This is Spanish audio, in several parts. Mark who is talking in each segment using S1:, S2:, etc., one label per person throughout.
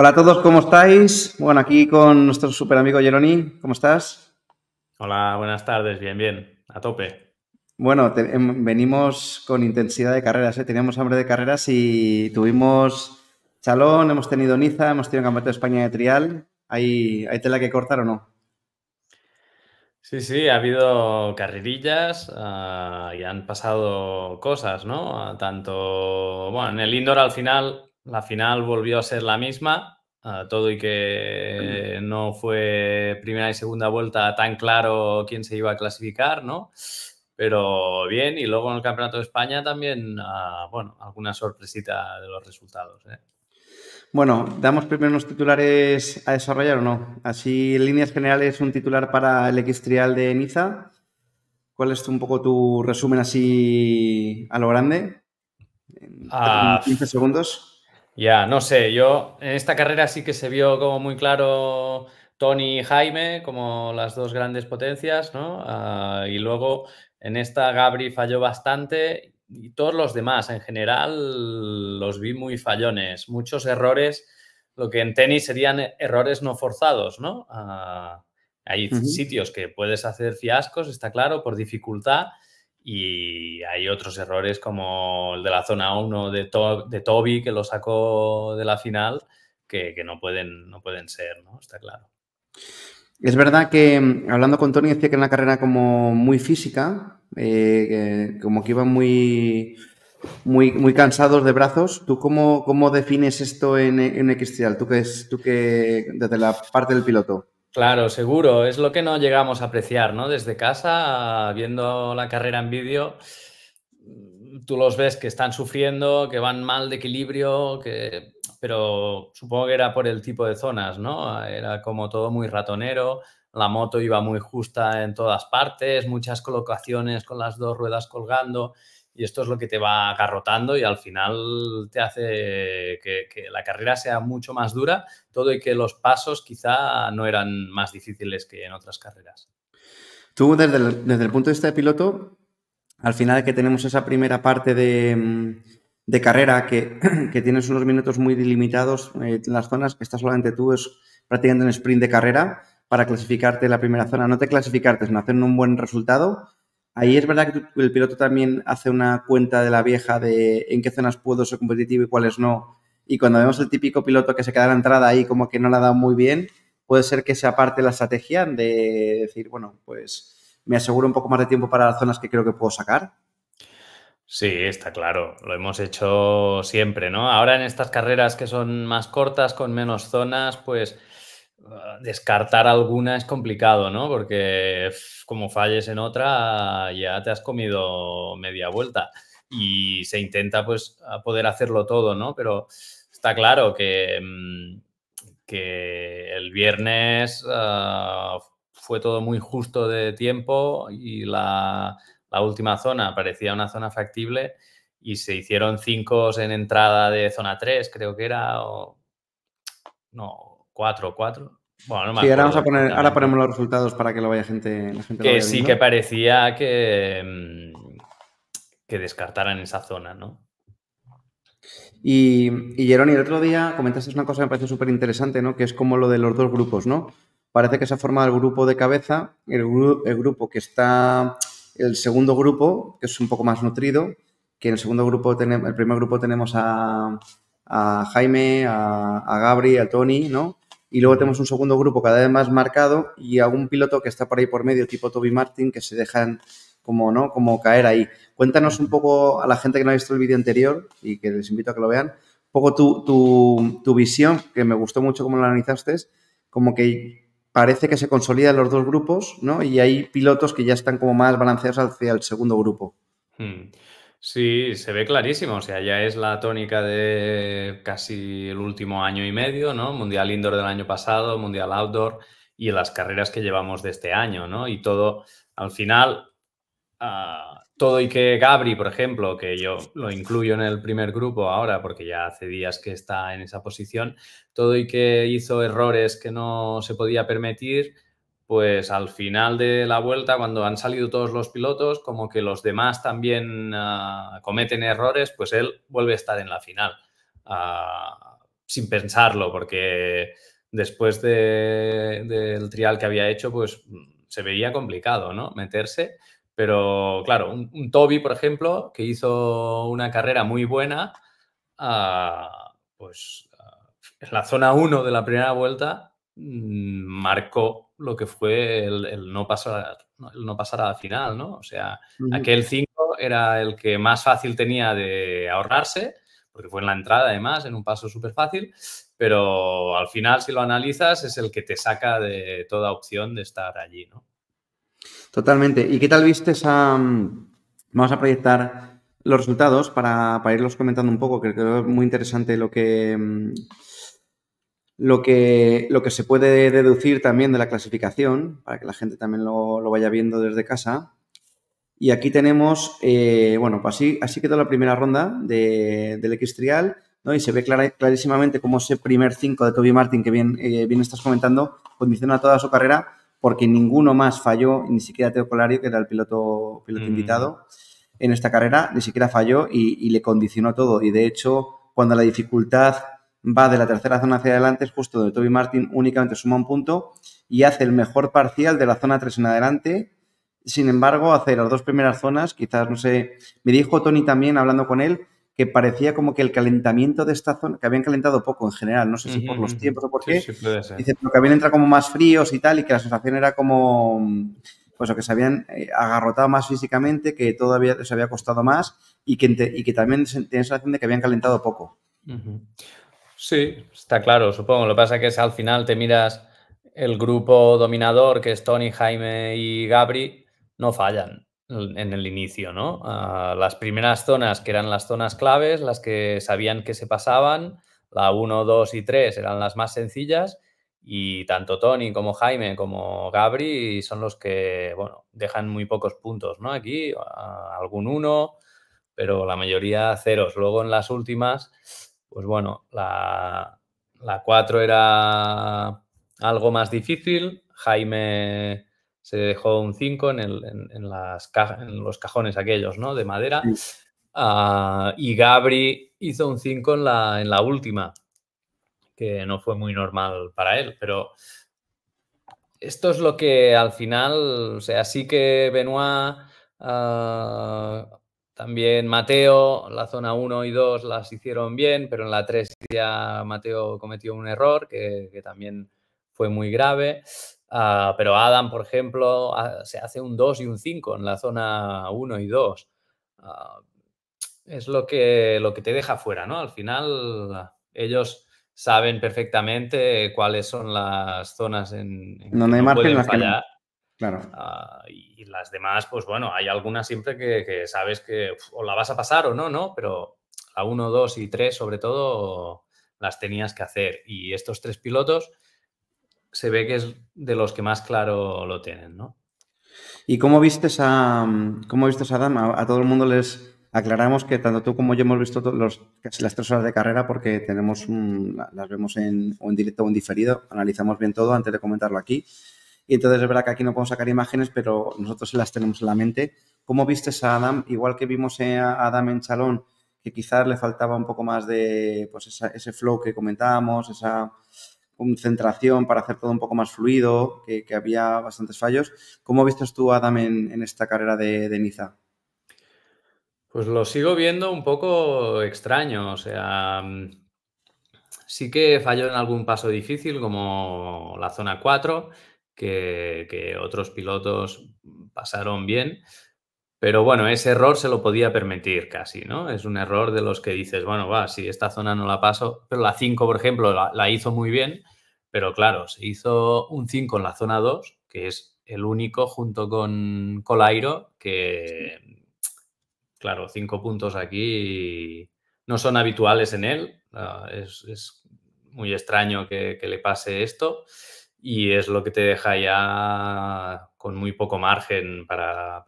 S1: Hola a todos, ¿cómo estáis? Bueno, aquí con nuestro super amigo Jeroni, ¿cómo estás?
S2: Hola, buenas tardes, bien, bien, a tope.
S1: Bueno, em, venimos con intensidad de carreras, ¿eh? teníamos hambre de carreras y tuvimos Chalón, hemos tenido Niza, hemos tenido Campeonato de España de Trial. ¿Hay, tela que cortar o no?
S2: Sí, sí, ha habido carrerillas ah, y han pasado cosas, ¿no? Ah, tanto, bueno, en el indoor al final la final volvió a ser la misma, todo y que mm. no fue primera y segunda vuelta tan claro quién se iba a clasificar, ¿no? Pero bien, y luego en el Campeonato de España también, ah, bueno, alguna sorpresita de los resultados. ¿eh?
S1: Bueno, damos primero unos titulares a desarrollar o no. Así, en líneas generales, un titular para el X-Trial de Niza. ¿Cuál es un poco tu resumen así a lo grande? En 15 ah, segundos.
S2: Ya, no sé, yo en esta carrera sí que se vio como muy claro Tony y Jaime como las dos grandes potencias, ¿no? Ah, y luego en esta Gabri falló bastante y todos los demás en general los vi muy fallones, muchos errores, lo que en tenis serían errores no forzados, ¿no? Ah, hay sitios que puedes hacer fiascos, está claro, por dificultad, y hay otros errores como el de la zona 1 de, de Toby, que lo sacó de la final, que, no, pueden, no pueden ser, ¿no? Está claro.
S1: Es verdad que mm, hablando con Tony decía que era una carrera como muy física, eh, como que iban muy, muy, muy cansados de brazos. ¿Tú cómo, cómo defines esto en, en ¿Tú que es, tú que desde la parte del piloto?
S2: Claro, seguro. Es lo que no llegamos a apreciar, ¿no? Desde casa, viendo la carrera en vídeo, mm, tú los ves que están sufriendo, que van mal de equilibrio, pero supongo que era por el tipo de zonas, ¿no? Era como todo muy ratonero, la moto iba muy justa en todas partes, muchas colocaciones con las dos ruedas colgando y esto es lo que te va agarrotando y al final te hace que, la carrera sea mucho más dura, todo y que los pasos quizá no eran más difíciles que en otras carreras.
S1: Tú, desde el, punto de vista de piloto, al final que tenemos esa primera parte de, mm, carrera, que, tienes unos minutos muy delimitados en eh, las zonas, que estás solamente tú, es practicando un sprint de carrera para clasificarte en la primera zona. No te clasificarte, sino hacer un buen resultado Ahí es verdad que el piloto también hace una cuenta de la vieja de en qué zonas puedo ser competitivo y cuáles no. Y cuando vemos el típico piloto que se queda en la entrada ahí como que no la ha dado muy bien, puede ser que sea parte la estrategia de decir, bueno, pues me aseguro un poco más de tiempo para las zonas que creo que puedo sacar.
S2: Sí, está claro, lo hemos hecho siempre, ¿no? Ahora en estas carreras que son más cortas, con menos zonas, pues descartar alguna es complicado, ¿no? Porque como falles en otra, ya te has comido media vuelta. Y se intenta, pues, poder hacerlo todo, ¿no? Pero está claro que, mm, que el viernes ah, fue todo muy justo de tiempo y la, la última zona parecía una zona factible y se hicieron cinco en entrada de zona 3, creo que era, o, no, 4 cuatro? Bueno, no ahora, vamos a poner, ahora ponemos
S1: los resultados para que lo vaya gente. que sí que
S2: parecía que, mm, que descartaran esa zona, ¿no?
S1: Y, y el otro día comentaste una cosa que me parece súper interesante, ¿no? Que es como lo de los dos grupos, ¿no? Parece que se ha formado el grupo de cabeza, el, grupo que está, el segundo grupo, que es un poco más nutrido, que en el segundo grupo tenemos, el primer grupo tenemos a, Jaime, a, a Gabri, a Tony, ¿no? y luego tenemos un segundo grupo cada vez más marcado y algún piloto que está por ahí por medio, tipo Toby Martin, que se dejan como, ¿no? como caer ahí. Cuéntanos un poco a la gente que no ha visto el vídeo anterior y que les invito a que lo vean, un poco tu, visión, que me gustó mucho cómo lo analizaste, como que parece que se consolidan los dos grupos, ¿no? Y hay pilotos que ya están como más balanceados hacia el segundo grupo.
S2: Hmm. Sí, se ve clarísimo, o sea, ya es la tónica de casi el último año y medio, ¿no? Mundial Indoor del año pasado, Mundial Outdoor y las carreras que llevamos de este año, ¿no? Y todo, al final, ah, todo y que Gabri, por ejemplo, que yo lo incluyo en el primer grupo ahora porque ya hace días que está en esa posición, todo y que hizo errores que no se podía permitir, pues al final de la vuelta, cuando han salido todos los pilotos, como que los demás también ah, cometen errores, pues él vuelve a estar en la final, ah, sin pensarlo, porque después del trial que había hecho, pues se veía complicado, ¿no? Meterse. Pero claro, un, Toby, por ejemplo, que hizo una carrera muy buena, ah, pues en la zona 1 de la primera vuelta mm, marcó lo que fue el, no, pasar, no a final, ¿no? O sea, aquel 5 era el que más fácil tenía de ahorrarse, porque fue en la entrada además, en un paso súper fácil, pero al final si lo analizas es el que te saca de toda opción de estar allí, ¿no?
S1: Totalmente. ¿Y qué tal viste esa... Mm, vamos a proyectar los resultados para, para irlos comentando un poco, que creo que es muy interesante lo que mm, lo que, lo que se puede deducir también de la clasificación, para que la gente también lo, vaya viendo desde casa. Y aquí tenemos, eh, bueno, pues así, así quedó la primera ronda del X-Trial, ¿no? Y se ve clarísimamente cómo ese primer 5 de Toby Martin que bien, eh, bien estás comentando condiciona toda su carrera porque ninguno más falló, ni siquiera Teo Colario, que era el piloto, piloto mm. invitado en esta carrera, ni siquiera falló y, y, le condicionó todo. Y de hecho, cuando la dificultad va de la tercera zona hacia adelante, es justo donde Toby Martin únicamente suma un punto y hace el mejor parcial de la zona 3 en adelante. Sin embargo, hace las dos primeras zonas, quizás, no sé, me dijo Tony también, hablando con él, que parecía como que el calentamiento de esta zona, que habían calentado poco en general, no sé si por los tiempos o por qué, dice, pero que habían entrado como más fríos y tal, y que la sensación era como, pues, que se habían eh, agarrotado más físicamente, que todavía se había costado más, y que, también tenía sensación de que habían calentado poco.
S2: Sí, está claro, supongo. Lo que pasa es que es, al final te miras el grupo dominador, que es Tony, Jaime y Gabri, no fallan en el inicio, ¿no? Ah, las primeras zonas, que eran las zonas claves, las que sabían que se pasaban, la 1, 2 y 3 eran las más sencillas y tanto Tony como Jaime como Gabri son los que, bueno, dejan muy pocos puntos, ¿no? Aquí ah, algún uno, pero la mayoría ceros. Luego en las últimas pues bueno, la, 4 era algo más difícil. Jaime se dejó un 5 en, los cajones aquellos, ¿no? De madera. Ah, y Gabri hizo un 5 en la, en la última, que no fue muy normal para él, pero esto es lo que al final, o sea, sí que Benoit ah, también Mateo, la zona 1 y 2 las hicieron bien, pero en la 3 ya Mateo cometió un error que, también fue muy grave. Ah, pero Adam, por ejemplo, se hace un 2 y un 5 en la zona 1 y 2. Ah, es lo que, lo que te deja fuera, ¿no? Al final, ellos saben perfectamente cuáles son las zonas en, no hay margen las Claro. Ah, y, las demás, pues bueno, hay algunas siempre que, sabes que o la vas a pasar o no, ¿no? Pero a uno, dos y tres sobre todo, las tenías que hacer. Y estos tres pilotos se ve que es de los que más claro lo tienen, ¿no?
S1: ¿Y cómo viste a, cómo vistes a Adam? A, todo el mundo les aclaramos que tanto tú como yo hemos visto los, las tres horas de carrera porque tenemos las vemos en, o en directo o en diferido, analizamos bien todo antes de comentarlo aquí. Y entonces es verdad que aquí no podemos sacar imágenes, pero nosotros las tenemos en la mente. ¿Cómo viste a Adam? Igual que vimos eh, a Adam en Chalón, que quizás le faltaba un poco más de pues ese flow que comentábamos, esa concentración para hacer todo un poco más fluido, que, había bastantes fallos. ¿Cómo viste tú, a Adam, en, esta carrera de, de Niza?
S2: Pues lo sigo viendo un poco extraño, o sea, sí que falló en algún paso difícil como la zona 4, que, otros pilotos pasaron bien. Pero bueno, ese error se lo podía permitir casi, ¿no? Es un error de los que dices, bueno, va, si esta zona no la paso, pero la 5, por ejemplo, la, hizo muy bien, pero claro, se hizo un 5 en la zona 2, que es el único junto con Colairo, que, claro, 5 puntos aquí no son habituales en él, ah, es, muy extraño que le pase esto y es lo que te deja ya con muy poco margen para,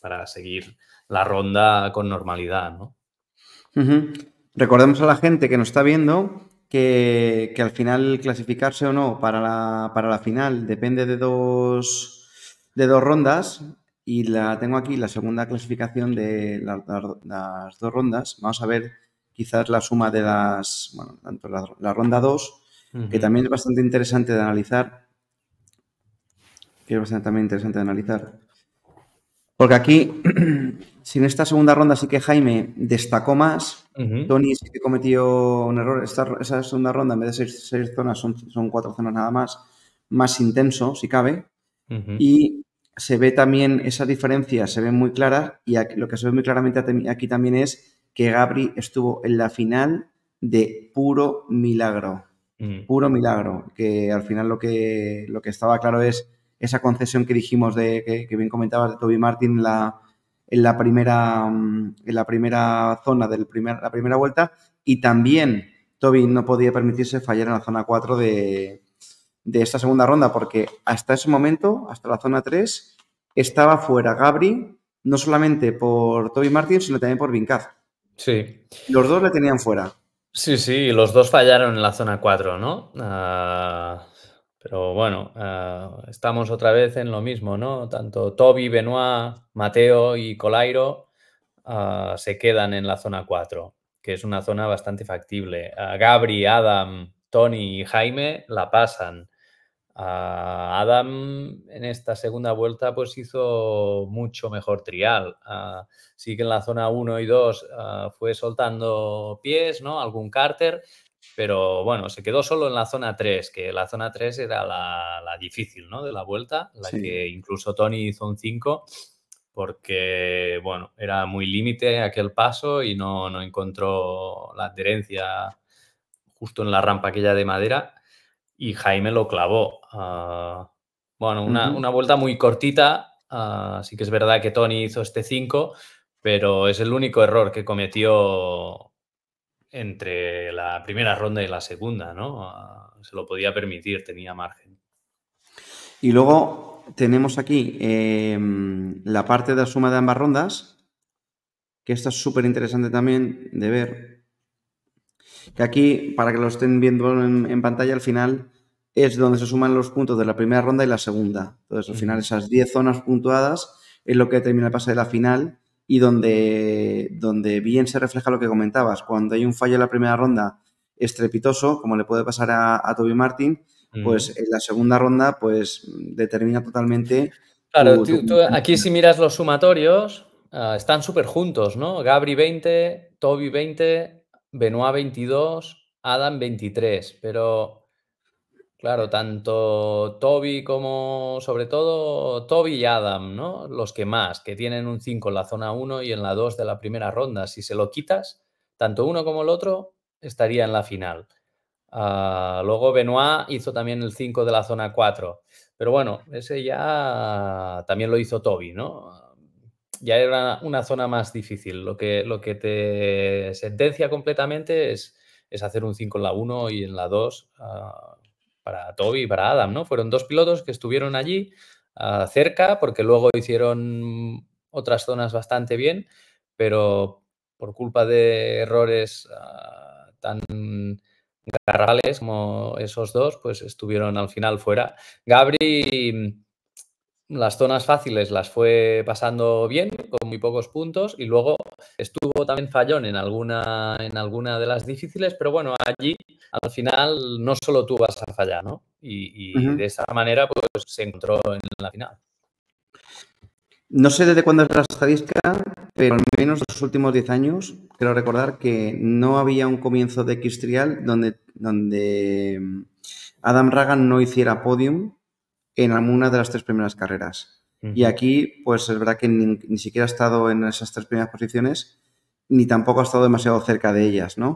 S2: para, seguir la ronda con normalidad, ¿no?
S1: Recordemos a la gente que nos está viendo que, al final clasificarse o no para la, para la final depende de dos, de dos rondas y la tengo aquí, la segunda clasificación de las dos rondas. Vamos a ver quizás la suma de las, bueno, tanto la, la ronda 2 que también es bastante interesante de analizar. Que es bastante también interesante de analizar. Porque aquí, si en esta segunda ronda sí que Jaime destacó más, Tony sí que cometió un error. Esta, esa segunda ronda, en vez de seis, zonas, son, cuatro zonas nada más, más intenso, si cabe. Y se ve también, esa diferencia se ve muy clara Y lo que se ve muy claramente aquí también es que Gabri estuvo en la final de puro milagro. Mm. puro milagro, que al final lo que, lo que estaba claro es esa concesión que dijimos de que, bien comentabas de Toby Martin en la, primera mm, en la primera zona de primer, la primera vuelta y también Toby no podía permitirse fallar en la zona 4 de, de esta segunda ronda porque hasta ese momento, hasta la zona 3, estaba fuera Gabri, no solamente por Toby Martin, sino también por Vincaz. Sí. Los dos le tenían fuera.
S2: Sí, sí, los dos fallaron en la zona 4, ¿no? Ah, pero bueno, ah, estamos otra vez en lo mismo, ¿no? Tanto Toby, Benoit, Mateo y Colairo ah, se quedan en la zona 4, que es una zona bastante factible. Gabri, Adam, Tony y Jaime la pasan. Adam en esta segunda vuelta pues hizo mucho mejor trial. Ah, sí que en la zona 1 y 2 ah, fue soltando pies, ¿no? Algún cárter, pero bueno, se quedó solo en la zona 3, que la zona 3 era la, difícil, ¿no? De la vuelta, la que incluso Tony hizo un 5 porque, bueno, era muy límite aquel paso y no, no encontró la adherencia justo en la rampa aquella de madera y Jaime lo clavó. Ah, bueno, una, vuelta muy cortita, así ah, sí que es verdad que Tony hizo este 5, pero es el único error que cometió entre la primera ronda y la segunda, ¿no? Ah, se lo podía permitir, tenía margen.
S1: Y luego tenemos aquí em, la parte de la suma de ambas rondas, que está es súper interesante también de ver, que aquí, para que lo estén viendo en, pantalla, al final es donde se suman los puntos de la primera ronda y la segunda. Entonces, al final, esas 10 zonas puntuadas es lo que determina el pase de la final y donde, donde bien se refleja lo que comentabas. Cuando hay un fallo en la primera ronda estrepitoso, como le puede pasar a, Toby Martin, pues en la segunda ronda, pues determina totalmente. Claro, tú, aquí
S2: si miras los sumatorios, ah, están súper juntos, ¿no? Gabri 20, Toby 20, Benoit 22, Adam 23, pero claro, tanto Toby como sobre todo Toby y Adam, ¿no? Los que más, que tienen un 5 en la zona 1 y en la 2 de la primera ronda. Si se lo quitas, tanto uno como el otro estaría en la final. Ah, luego Benoit hizo también el 5 de la zona 4. Pero bueno, ese ya también lo hizo Toby, ¿no? ya era una zona más difícil. Lo que, lo que te sentencia completamente es, hacer un 5 en la 1 y en la 2 ah, para Toby y para Adam, ¿no? Fueron dos pilotos que estuvieron allí ah, cerca porque luego hicieron otras zonas bastante bien, pero por culpa de errores ah, tan garrales como esos dos, pues estuvieron al final fuera. Gabri las zonas fáciles las fue pasando bien, con muy pocos puntos, y luego estuvo también fallón en alguna, en alguna de las difíciles, pero bueno, allí al final no solo tú vas a fallar, ¿no? Y, de esa manera pues se encontró en la final.
S1: No sé desde cuándo es la estadística, pero al menos los últimos 10 años, creo recordar que no había un comienzo de x donde, donde mm, Adam Ragan no hiciera podium en alguna de las tres primeras carreras. Y aquí, pues es verdad que ni, siquiera ha estado en esas tres primeras posiciones, ni tampoco ha estado demasiado cerca de ellas, ¿no?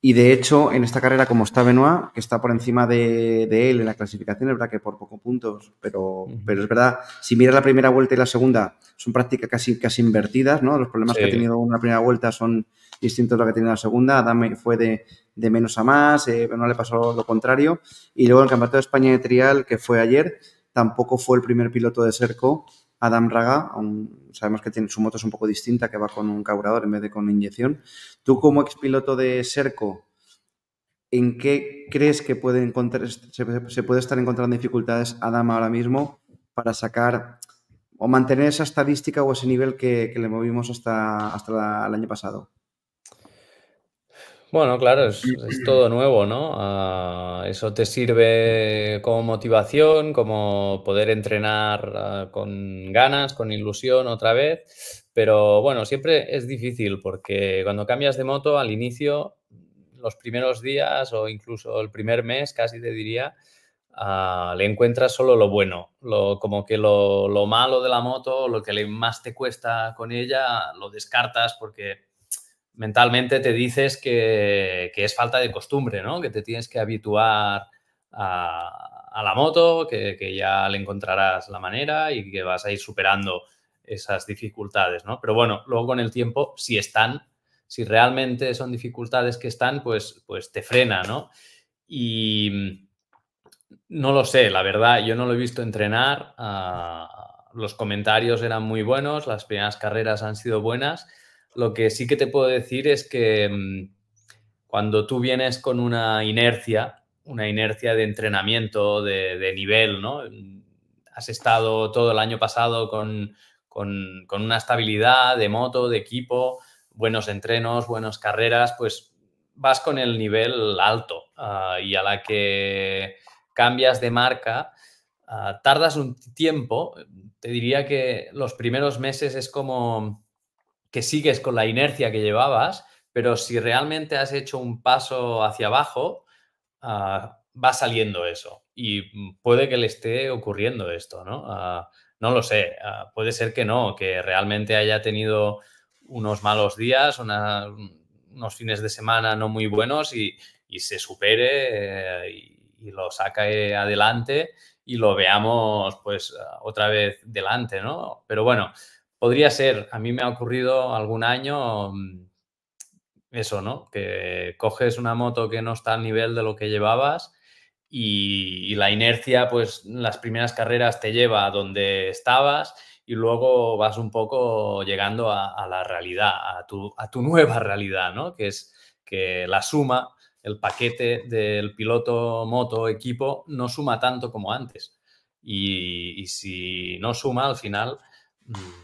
S1: Y de hecho, en esta carrera, como está Benoit, que está por encima de, él en la clasificación, es verdad que por poco puntos, pero, pero es verdad, si miras la primera vuelta y la segunda, son prácticas casi, casi invertidas, ¿no? Los problemas que ha tenido una primera vuelta son distintos a lo que ha tenido la segunda. fue de de menos a más, eh, no le pasó lo contrario. Y luego el Campeonato de España de Trial, que fue ayer, tampoco fue el primer piloto de Serco, Adam Raga, sabemos que tiene, su moto es un poco distinta, que va con un carburador en vez de con inyección. Tú como expiloto de Serco, ¿en qué crees que puede encontrar, se, puede estar encontrando dificultades Adam ahora mismo para sacar o mantener esa estadística o ese nivel que, le movimos hasta, hasta el año pasado?
S2: Bueno, claro, mm. es, todo nuevo, ¿no? Ah, eso te sirve como motivación, como poder entrenar ah, con ganas, con ilusión otra vez, pero bueno, siempre es difícil porque cuando cambias de moto al inicio, los primeros días o incluso el primer mes, casi te diría, ah, le encuentras solo lo bueno, lo, como que lo, lo, malo de la moto, lo que le, más te cuesta con ella, lo descartas porque mentalmente te dices que, que, es falta de costumbre, ¿no? Que te tienes que habituar a, a la moto, que, ya le encontrarás la manera y que vas a ir superando esas dificultades, ¿no? Pero bueno, luego con el tiempo, si están, si realmente son dificultades que están, pues, pues te frena, ¿no? Y no lo sé, la verdad, yo no lo he visto entrenar. Ah, los comentarios eran muy buenos, las primeras carreras han sido buenas lo que sí que te puedo decir es que mm, cuando tú vienes con una inercia, una inercia de entrenamiento, de, nivel, ¿no? Has estado todo el año pasado con, con, una estabilidad de moto, de equipo, buenos entrenos, buenas carreras, pues vas con el nivel alto ah, y a la que cambias de marca, ah, tardas un tiempo, te diría que los primeros meses es como que sigues con la inercia que llevabas, pero si realmente has hecho un paso hacia abajo, ah, va saliendo eso. Y puede que le esté ocurriendo esto, ¿no? Ah, no lo sé, ah, puede ser que no, que realmente haya tenido unos malos días, unos fines de semana no muy buenos y, se supere eh, y, lo saca adelante y lo veamos pues otra vez delante, ¿no? Pero bueno, podría ser, a mí me ha ocurrido algún año mm, eso, ¿no? Que coges una moto que no está al nivel de lo que llevabas y, la inercia, pues las primeras carreras te lleva a donde estabas y luego vas un poco llegando a, la realidad, a tu, nueva realidad, ¿no? Que es que la suma, el paquete del piloto, moto, equipo, no suma tanto como antes. y si no suma, al final mm,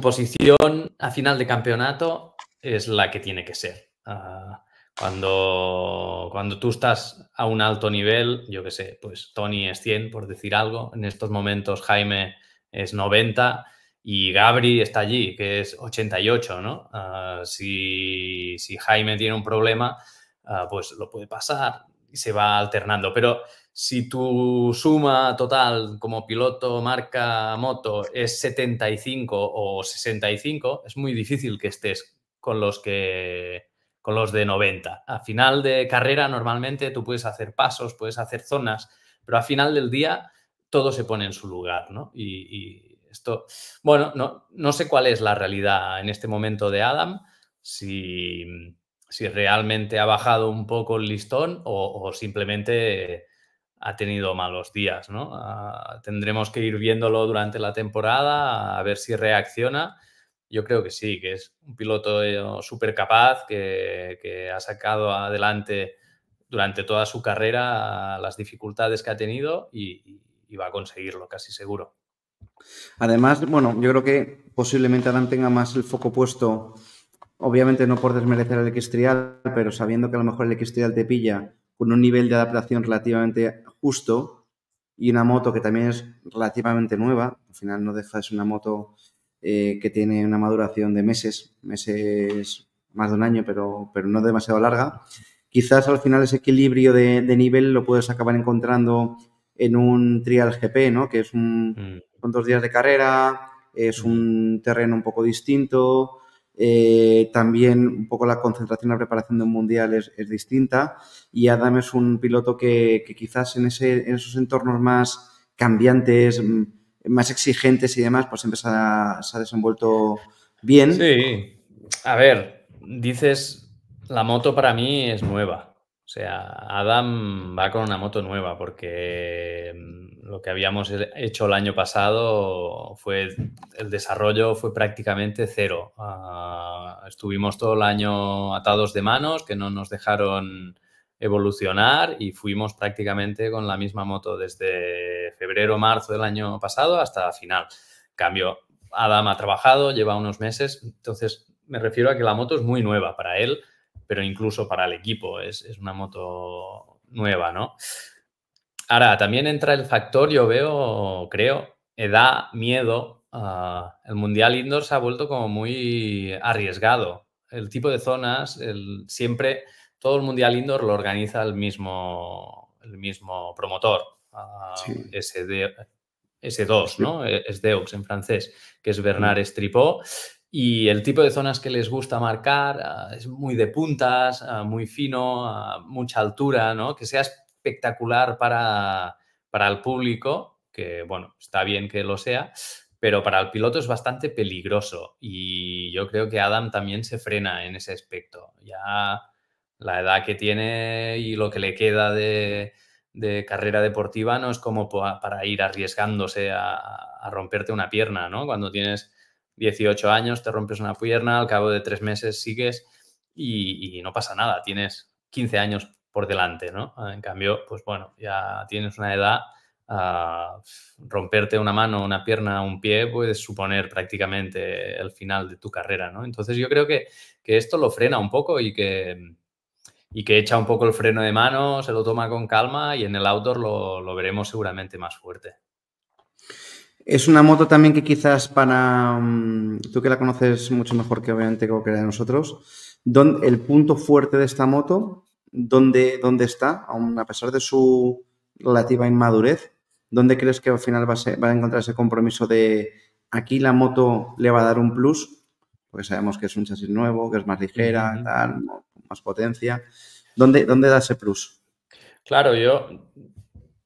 S2: posición a final de campeonato es la que tiene que ser. Ah, cuando, cuando tú estás a un alto nivel, yo que sé, pues Tony es 100, por decir algo, en estos momentos Jaime es 90 y Gabri está allí, que es 88, ¿no? Ah, si, si, Jaime tiene un problema, ah, pues lo puede pasar, se va alternando. Pero si tu suma total como piloto, marca, moto es 75 o 65, es muy difícil que estés con los que con los de 90. A final de carrera normalmente tú puedes hacer pasos, puedes hacer zonas, pero a final del día todo se pone en su lugar, ¿no? Y, esto, bueno, no, no sé cuál es la realidad en este momento de Adam, si si realmente ha bajado un poco el listón o, simplemente eh, ha tenido malos días, ¿no? Ah, tendremos que ir viéndolo durante la temporada, a ver si reacciona. Yo creo que sí, que es un piloto eh, súper capaz, que, ha sacado adelante durante toda su carrera las dificultades que ha tenido y, va a conseguirlo, casi seguro.
S1: Además, bueno, yo creo que posiblemente Adam tenga más el foco puesto obviamente no por desmerecer al trial pero sabiendo que a lo mejor el X-Trial te pilla con un nivel de adaptación relativamente justo y una moto que también es relativamente nueva, al final no deja ser una moto eh, que tiene una maduración de meses, meses más de un año, pero, pero no demasiado larga, quizás al final ese equilibrio de, nivel lo puedes acabar encontrando en un trial GP, ¿no? Que es un, mm. dos días de carrera, es mm. un terreno un poco distinto, eh, también un poco la concentración y la preparación de un mundial es, distinta y Adam es un piloto que, quizás en, ese, en, esos entornos más cambiantes, mm, más exigentes y demás, pues siempre se ha, se ha desenvuelto
S2: bien. Sí, a ver, dices, la moto para mí es nueva. O sea, Adam va con una moto nueva porque mm, lo que habíamos hecho el año pasado fue, el desarrollo fue prácticamente cero. Ah, estuvimos todo el año atados de manos, que no nos dejaron evolucionar y fuimos prácticamente con la misma moto desde febrero, marzo del año pasado hasta final. Cambio, Adam ha trabajado, lleva unos meses, entonces me refiero a que la moto es muy nueva para él, pero incluso para el equipo, es, es una moto nueva, ¿no? Ahora, también entra el factor, yo veo, creo, edad, eh, miedo. Ah, el Mundial Indoor se ha vuelto como muy arriesgado. El tipo de zonas, siempre todo el Mundial Indoor lo organiza el mismo, el mismo promotor, ah, S2, ¿no? Es en francés, que es Bernard Stripo Y el tipo de zonas que les gusta marcar ah, es muy de puntas, muy fino, a mucha altura, ¿no? Que seas espectacular para, el público, que bueno, está bien que lo sea, pero para el piloto es bastante peligroso y yo creo que Adam también se frena en ese aspecto. Ya la edad que tiene y lo que le queda de, carrera deportiva no es como para ir arriesgándose a, romperte una pierna, ¿no? Cuando tienes 18 años te rompes una pierna, al cabo de tres meses sigues y, y no pasa nada, tienes 15 años por delante, ¿no? Ah, en cambio, pues bueno, ya tienes una edad, ah, romperte una mano, una pierna, un pie puede suponer prácticamente el final de tu carrera, ¿no? Entonces yo creo que, esto lo frena un poco y que, y que echa un poco el freno de mano, se lo toma con calma y en el outdoor lo, veremos seguramente más fuerte.
S1: Es una moto también que quizás para mm, tú que la conoces mucho mejor que obviamente que de nosotros, el punto fuerte de esta moto dónde, dónde está, aun a pesar de su relativa inmadurez? ¿Dónde crees que al final va a, encontrar ese compromiso de aquí la moto le va a dar un plus? Porque sabemos que es un chasis nuevo, que es más ligera, más potencia. ¿Dónde, da ese plus?
S2: Claro, yo,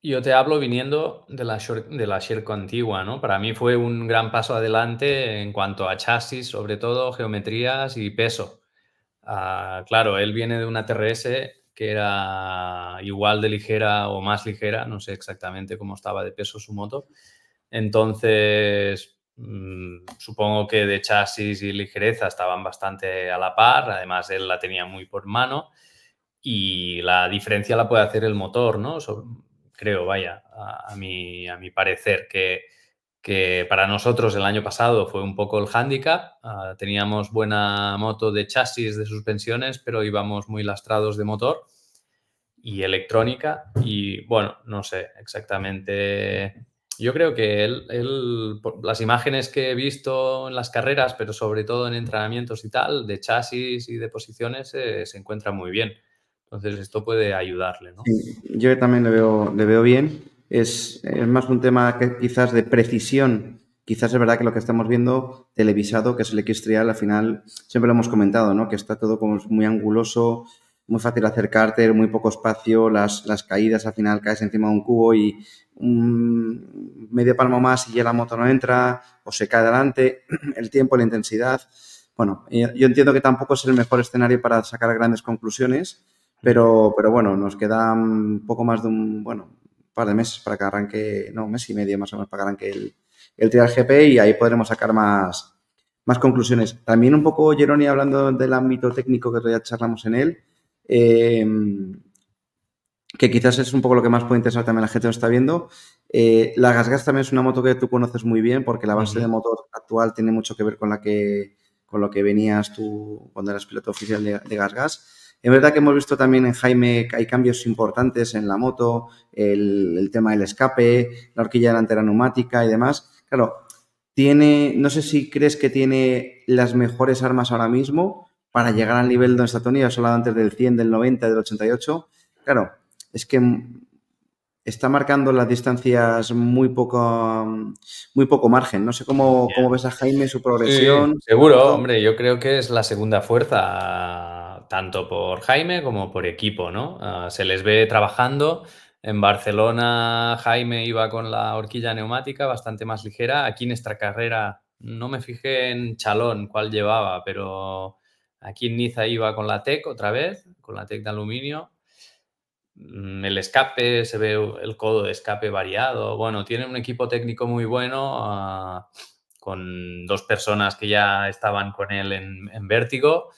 S2: yo te hablo viniendo de la, de la antigua, ¿no? Para mí fue un gran paso adelante en cuanto a chasis, sobre todo geometrías y peso. Ah, claro, él viene de una TRS que era igual de ligera o más ligera, no sé exactamente cómo estaba de peso su moto. Entonces, mm, supongo que de chasis y ligereza estaban bastante a la par, además él la tenía muy por mano y la diferencia la puede hacer el motor, ¿no? creo, vaya, a, a mi parecer que que para nosotros el año pasado fue un poco el hándicap. Ah, teníamos buena moto de chasis, de suspensiones, pero íbamos muy lastrados de motor y electrónica. Y bueno, no sé exactamente. Yo creo que él, él, las imágenes que he visto en las carreras, pero sobre todo en entrenamientos y tal, de chasis y de posiciones, eh, se encuentra muy bien. Entonces, esto puede ayudarle,
S1: yo también le veo, le veo bien es, más un tema que quizás de precisión. Quizás es verdad que lo que estamos viendo televisado, que es el X-Trial, al final siempre lo hemos comentado, ¿no? Que está todo como muy anguloso, muy fácil acercarte, muy poco espacio, las, caídas al final caes encima de un cubo y un medio palmo más y ya la moto no entra o se cae adelante, el tiempo, la intensidad. Bueno, yo entiendo que tampoco es el mejor escenario para sacar grandes conclusiones, pero, pero bueno, nos queda un poco más de un, bueno, par de meses para que arranque, no, un mes y medio más o menos para que arranque el, el trial GP y ahí podremos sacar más, más conclusiones. También un poco, Jeroni, hablando del ámbito técnico que todavía charlamos en él, em, que quizás es un poco lo que más puede interesar también a la gente que nos está viendo. Eh, la GasGas también es una moto que tú conoces muy bien porque la base de motor actual tiene mucho que ver con la que con lo que venías tú cuando eras piloto oficial de, de GasGas. Es verdad que hemos visto también en Jaime que hay cambios importantes en la moto, el, tema del escape, la horquilla delantera neumática y demás. Claro, tiene, no sé si crees que tiene las mejores armas ahora mismo para llegar al nivel donde está Tony, has antes del 100, del 90, del 88. Claro, es que está marcando las distancias muy poco, muy poco margen. No sé cómo, ves a Jaime, su progresión. seguro,
S2: hombre, yo creo que es la segunda fuerza tanto por Jaime como por equipo, ¿no? Ah, se les ve trabajando. En Barcelona, Jaime iba con la horquilla neumática bastante más ligera. Aquí en esta carrera, no me fijé en Chalón cuál llevaba, pero aquí en Niza iba con la TEC otra vez, con la TEC de aluminio. Mm, el escape, se ve el codo de escape variado. Bueno, tiene un equipo técnico muy bueno. Ah, con dos personas que ya estaban con él en, en vértigo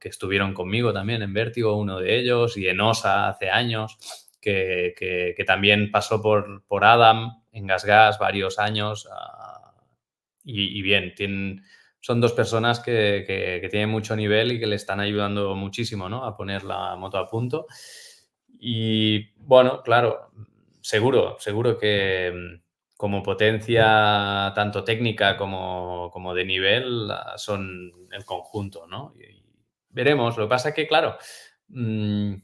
S2: que estuvieron conmigo también en Vértigo, uno de ellos, y en OSA hace años, que, también pasó por, por Adam en GasGas varios años. Ah, y, bien, son dos personas que, tienen mucho nivel y que le están ayudando muchísimo a poner la moto a punto. Y bueno, claro, seguro, seguro que como potencia tanto técnica como, de nivel ah, son el conjunto, ¿no? Y veremos, lo que pasa es que, claro, mm,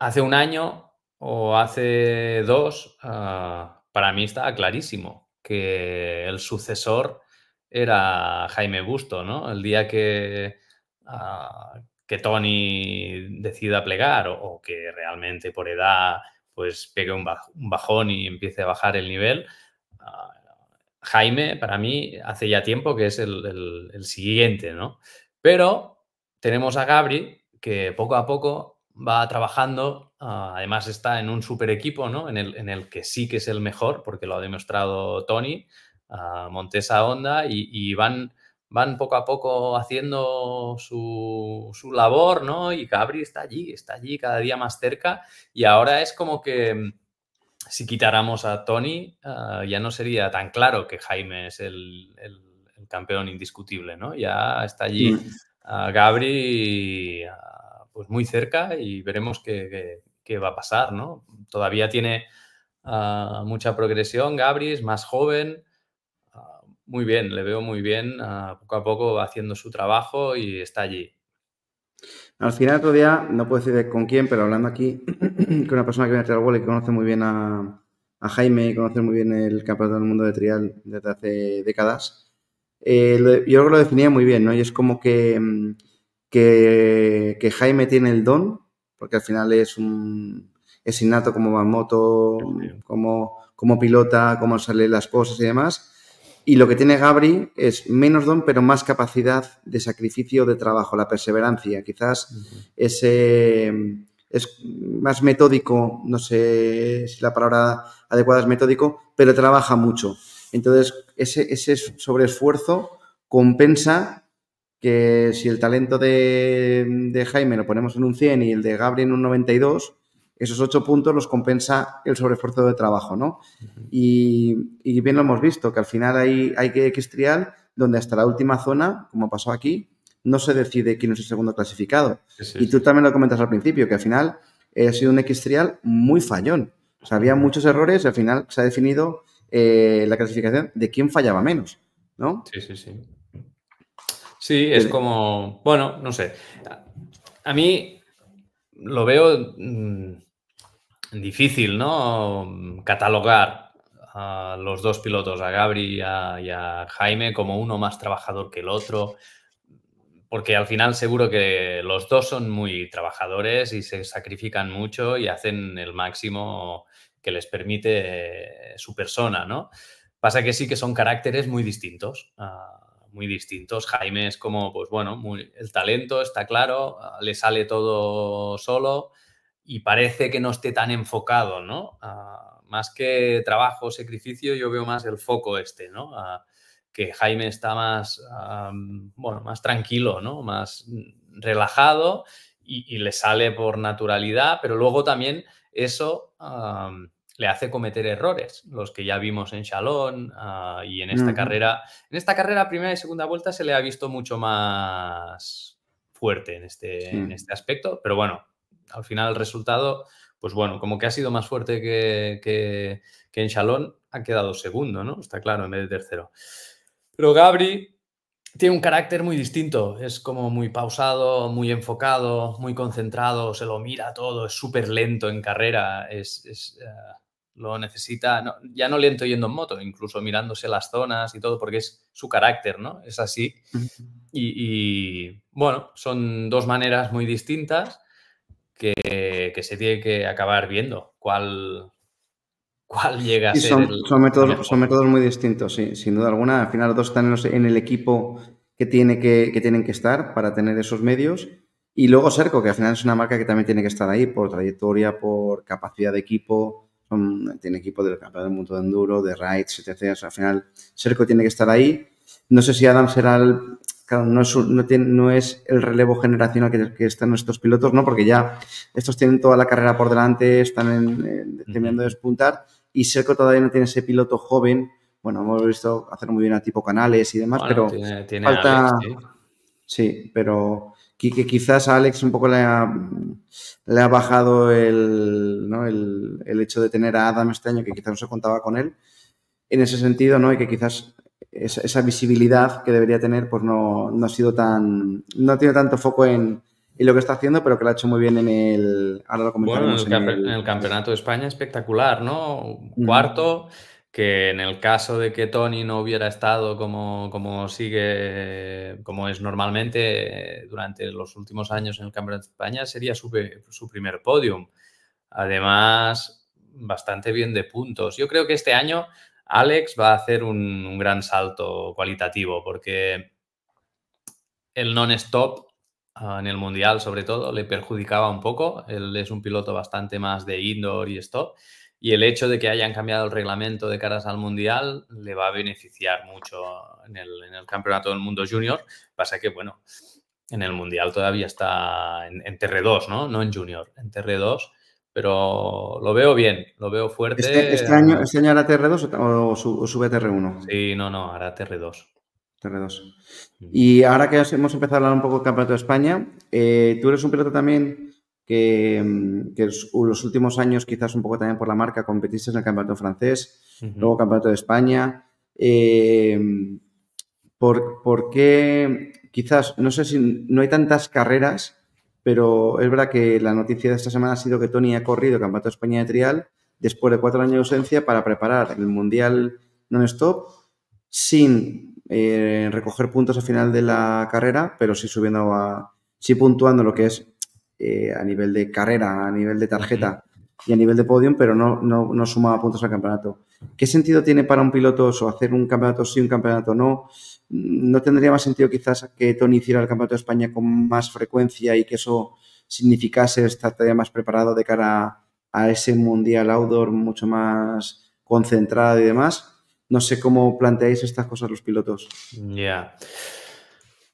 S2: hace un año o hace dos, ah, para mí estaba clarísimo que el sucesor era Jaime Busto, ¿no? El día que, ah, que Tony decida plegar o que realmente por edad pues pegue un, bajón y empiece a bajar el nivel. Ah, Jaime, para mí, hace ya tiempo que es el, siguiente, ¿no? Pero tenemos a Gabri, que poco a poco va trabajando, ah, además está en un super equipo, ¿no? En el, que sí que es el mejor, porque lo ha demostrado Tony, ah, Montesa onda, y, y van van poco a poco haciendo su, labor, ¿no? Y Gabri está allí, está allí cada día más cerca y ahora es como que mm, si quitáramos a Tony ah, ya no sería tan claro que Jaime es el, campeón indiscutible, ¿no? Ya está allí mm. ah, Gabri ah, pues muy cerca y veremos qué, qué, va a pasar, ¿no? Todavía tiene mucha progresión, Gabri es más joven, muy bien, le veo muy bien, ah, poco a poco haciendo su trabajo y está allí.
S1: Al final, todavía no puedo decir con quién, pero hablando aquí con una persona que viene a Trial y que conoce muy bien a, Jaime y conoce muy bien el campeonato del mundo de trial desde hace décadas, eh, yo creo que lo definía muy bien, ¿no? Y es como mm, que, que, Jaime tiene el don, porque al final es un es innato como van moto, como, como pilota, cómo sale las cosas y demás y lo que tiene Gabri es menos don, pero más capacidad de sacrificio, de trabajo, la perseverancia. Quizás ese es más metódico, no sé si la palabra adecuada es metódico, pero trabaja mucho. Entonces, ese, ese sobreesfuerzo compensa que si el talento de, de, Jaime lo ponemos en un 100 y el de Gabri en un 92, esos ocho puntos los compensa el sobreesfuerzo de trabajo, ¿no? y, bien lo hemos visto, que al final hay, hay que trial donde hasta la última zona, como pasó aquí, no se decide quién es el segundo clasificado. y tú también lo comentas al principio, que al final eh, ha sido un X-Trial muy fallón. O sea, había muchos errores y al final se ha definido eh, la clasificación de quién fallaba menos, ¿no?
S2: Sí, sí, sí. Sí, es como, bueno, no sé. A mí lo veo... Mm, difícil, ¿no? Catalogar a los dos pilotos, a Gabri y a, Jaime, como uno más trabajador que el otro, porque al final seguro que los dos son muy trabajadores y se sacrifican mucho y hacen el máximo que les permite eh, su persona, ¿no? Pasa que sí que son caracteres muy distintos, ah, muy distintos. Jaime es como, pues bueno, muy, el talento está claro, ah, le sale todo solo, y parece que no esté tan enfocado, ¿no? más que trabajo, sacrificio, yo veo más el foco este, ¿no? que Jaime está más, bueno, más tranquilo, ¿no? Más relajado y, le sale por naturalidad, pero luego también eso le hace cometer errores, los que ya vimos en Chalón ah, y en esta carrera. En esta carrera, primera y segunda vuelta, se le ha visto mucho más fuerte en este, en este aspecto, pero bueno, al final el resultado, pues bueno, como que ha sido más fuerte que, que, en Chalón, ha quedado segundo, ¿no? Está claro, en vez de tercero. Pero Gabri tiene un carácter muy distinto, es como muy pausado, muy enfocado, muy concentrado, se lo mira todo, es súper lento en carrera, es... es eh, lo necesita, ya no lento yendo en moto, incluso mirándose las zonas y todo, porque es su carácter, ¿no? Es así. y bueno, son dos maneras muy distintas, que, se tiene que acabar viendo cuál, cuál llega a son, ser. El, son, métodos, son
S1: métodos muy distintos, sin duda alguna. Al final, los dos están en, el equipo que, tiene que, que tienen que estar para tener esos medios. Y luego Serco, que al final es una marca que también tiene que estar ahí por trayectoria, por capacidad de equipo. Son, tiene equipo del campeón del mundo de enduro, de rides, etc. al final Serco tiene que estar ahí. No sé si Adam será el, no es, el relevo generacional que, están nuestros pilotos, ¿no? Porque ya estos tienen toda la carrera por delante, están terminando de despuntar y Seco todavía no tiene ese piloto joven. Bueno, hemos visto hacer muy bien a tipo Canales y demás, pero falta... ¿sí? pero que quizás a Alex un poco le ha, le ha bajado el, ¿no? el, el, hecho de tener a Adam este año, que quizás no se contaba con él, en ese sentido, ¿no? Y que quizás esa, visibilidad que debería tener, pues no, ha sido tan. no tiene tanto foco en, lo que está haciendo, pero que lo ha hecho muy bien en el. Bueno, en,
S2: el Campeonato de España espectacular, ¿no? Cuarto, que en el caso de que Tony no hubiera estado como, sigue, como es normalmente durante los últimos años en el Campeonato de España, sería su, su primer podium. Además, bastante bien de puntos. Yo creo que este año Alex va a hacer un, gran salto cualitativo porque el non-stop ah, en el mundial sobre todo le perjudicaba un poco. Él es un piloto bastante más de indoor y stop y el hecho de que hayan cambiado el reglamento de caras al mundial le va a beneficiar mucho en el, campeonato del mundo junior. Pasa que, bueno, en el mundial todavía está en, en TR2, ¿no? No en junior, en TR2 pero lo veo bien, lo veo fuerte. ¿Este, este, este
S1: año, hará TR2 o, sube TR1?
S2: Sí, no, no, hará TR2. TR2.
S1: Y ahora que hemos empezado a hablar un poco del Campeonato de España, eh, tú eres un piloto también que, mm, los últimos años, quizás un poco también por la marca, competiste en el Campeonato Francés, luego Campeonato de España. Eh, ¿Por qué quizás, no sé si no hay tantas carreras pero es verdad que la noticia de esta semana ha sido que Tony ha corrido Campeonato de España de Trial después de cuatro años de ausencia para preparar el Mundial non-stop sin eh, recoger puntos al final de la carrera, pero sí subiendo a, sí puntuando lo que es eh, a nivel de carrera, a nivel de tarjeta y a nivel de podium, pero no, no, no sumaba puntos al campeonato. ¿Qué sentido tiene para un piloto hacer un campeonato sí, un campeonato no? Mm, ¿No tendría más sentido quizás que Tony hiciera el Campeonato de España con más frecuencia y que eso significase estar todavía más preparado de cara a ese Mundial Outdoor mucho más concentrado y demás? No sé cómo planteáis estas cosas los pilotos.
S2: Ya.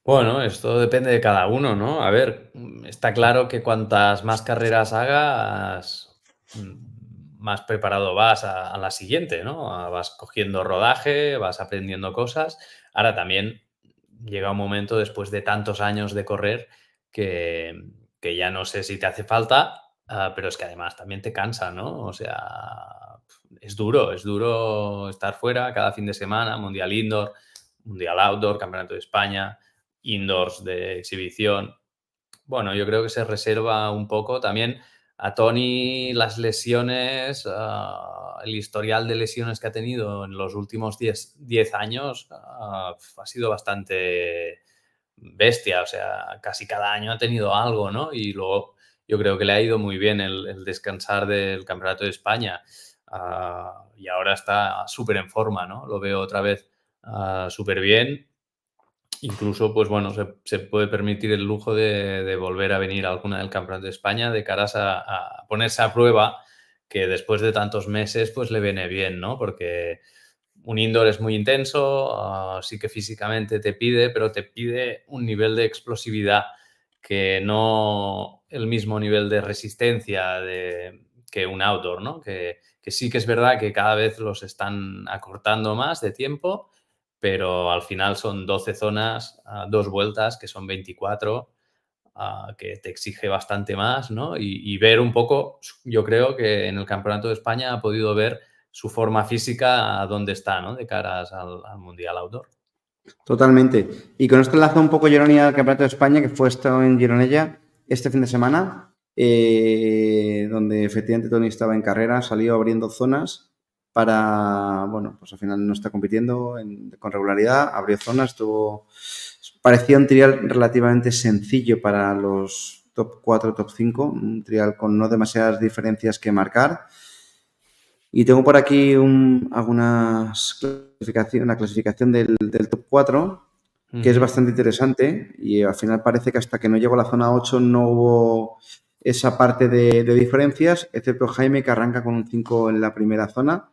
S2: Bueno, esto depende de cada uno, ¿no? A ver, está claro que cuantas más carreras hagas, más preparado vas a, la siguiente, ¿no? vas cogiendo rodaje, vas aprendiendo cosas. Ahora también llega un momento después de tantos años de correr que, ya no sé si te hace falta, ah, pero es que además también te cansa, ¿no? O sea, es duro, es duro estar fuera cada fin de semana, mundial indoor, mundial outdoor, campeonato de España, indoors de exhibición. Bueno, yo creo que se reserva un poco también a Tony las lesiones, el historial de lesiones que ha tenido en los últimos 10 años ha sido bastante bestia, o sea, casi cada año ha tenido algo, ¿no? Y luego yo creo que le ha ido muy bien el, descansar del Campeonato de España y ahora está súper en forma, ¿no? Lo veo otra vez súper bien incluso, pues bueno, se, puede permitir el lujo de, volver a venir a alguna del Campeonato de España de caras a, ponerse a prueba, que después de tantos meses, pues le viene bien, ¿no? Porque un indoor es muy intenso, ah, sí que físicamente te pide, pero te pide un nivel de explosividad que no el mismo nivel de resistencia que un outdoor, ¿no? que sí que es verdad que cada vez los están acortando más de tiempo, pero al final son 12 zonas, ah, dos vueltas, que son 24, ah, que te exige bastante más, ¿no? Y, ver un poco, yo creo que en el Campeonato de España ha podido ver su forma física a ah, dónde está, ¿no? De caras al, Mundial Outdoor.
S1: Totalmente. Y con esto enlazo un poco, Gironía al Campeonato de España, que fue esto en Gironella este fin de semana, eh, donde efectivamente Tony estaba en carrera, salió abriendo zonas para, bueno, pues al final no está compitiendo con regularidad, abrió zonas, tuvo, parecía un trial relativamente sencillo para los top 4, top 5, un trial con no demasiadas diferencias que marcar. Y tengo por aquí algunas clasificación, una clasificación del, top 4, que es bastante interesante y al final parece que hasta que no llegó a la zona 8 no hubo esa parte de, de diferencias, excepto Jaime que arranca con un 5 en la primera zona